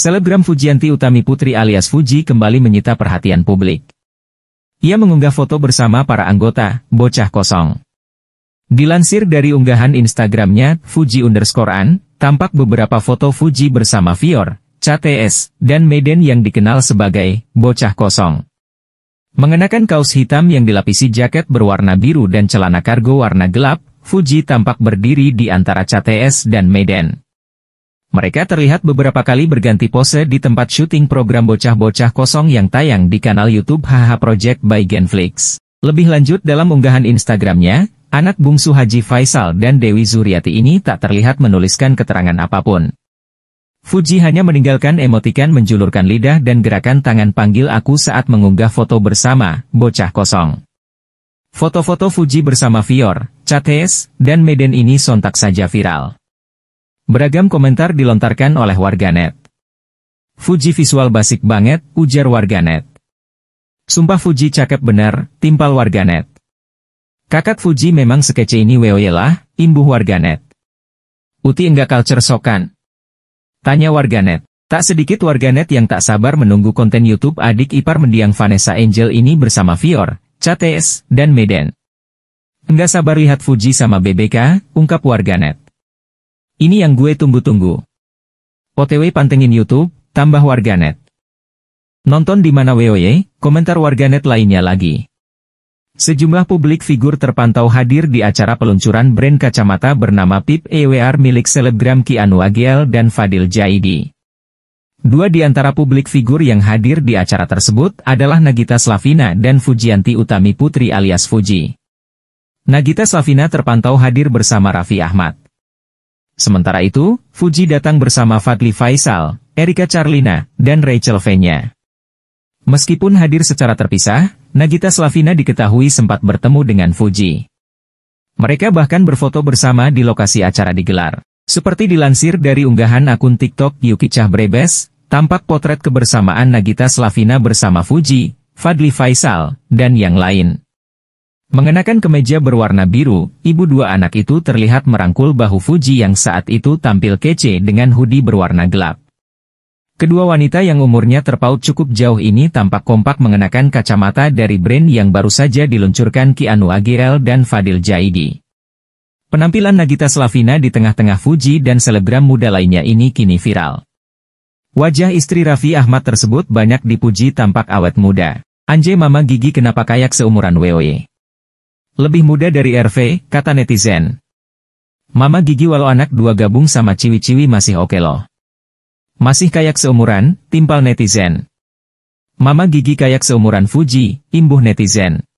Selebgram Fujianti Utami Putri alias Fuji kembali menyita perhatian publik. Ia mengunggah foto bersama para anggota, bocah kosong. Dilansir dari unggahan Instagramnya, Fuji underscore an, tampak beberapa foto Fuji bersama Fior, CTS, dan Meden yang dikenal sebagai bocah kosong. Mengenakan kaos hitam yang dilapisi jaket berwarna biru dan celana kargo warna gelap, Fuji tampak berdiri di antara CTS dan Meden. Mereka terlihat beberapa kali berganti pose di tempat syuting program bocah-bocah kosong yang tayang di kanal YouTube HH Project by Genflix. Lebih lanjut dalam unggahan Instagramnya, anak bungsu Haji Faisal dan Dewi Zuriati ini tak terlihat menuliskan keterangan apapun. Fuji hanya meninggalkan emotikan menjulurkan lidah dan gerakan tangan panggil aku saat mengunggah foto bersama, bocah kosong. Foto-foto Fuji bersama Fior, Cates, dan Meden ini sontak saja viral. Beragam komentar dilontarkan oleh warganet. Fuji visual basic banget, ujar warganet. Sumpah Fuji cakep bener, timpal warganet. Kakak Fuji memang sekece ini weoye lah, imbuh warganet. Uti enggak culture sokan. Tanya warganet. Tak sedikit warganet yang tak sabar menunggu konten YouTube adik ipar mendiang Vanessa Angel ini bersama Fior, Cates, dan Meden. Enggak sabar lihat Fuji sama BBK, ungkap warganet. Ini yang gue tunggu-tunggu. OTW pantengin YouTube, tambah warganet. Nonton di mana WOY, komentar warganet lainnya lagi. Sejumlah publik figur terpantau hadir di acara peluncuran brand kacamata bernama PIP EWR milik selebgram Kianu Agiel dan Fadil Jaidi. Dua di antara publik figur yang hadir di acara tersebut adalah Nagita Slavina dan Fujianti Utami Putri alias Fuji. Nagita Slavina terpantau hadir bersama Raffi Ahmad. Sementara itu, Fuji datang bersama Fadli Faisal, Erika Charlina, dan Rachel Venya. Meskipun hadir secara terpisah, Nagita Slavina diketahui sempat bertemu dengan Fuji. Mereka bahkan berfoto bersama di lokasi acara digelar. Seperti dilansir dari unggahan akun TikTok Yuki Cah Brebes, tampak potret kebersamaan Nagita Slavina bersama Fuji, Fadli Faisal, dan yang lain. Mengenakan kemeja berwarna biru, ibu dua anak itu terlihat merangkul bahu Fuji yang saat itu tampil kece dengan hoodie berwarna gelap. Kedua wanita yang umurnya terpaut cukup jauh ini tampak kompak mengenakan kacamata dari brand yang baru saja diluncurkan Kianu Agirel dan Fadil Jaidi. Penampilan Nagita Slavina di tengah-tengah Fuji dan selebgram muda lainnya ini kini viral. Wajah istri Raffi Ahmad tersebut banyak dipuji tampak awet muda. Anjay Mama Gigi kenapa kayak seumuran woe. Lebih muda dari RV, kata netizen. Mama Gigi walau anak dua gabung sama ciwi-ciwi masih oke okay loh. Masih kayak seumuran, timpal netizen. Mama Gigi kayak seumuran Fuji, imbuh netizen.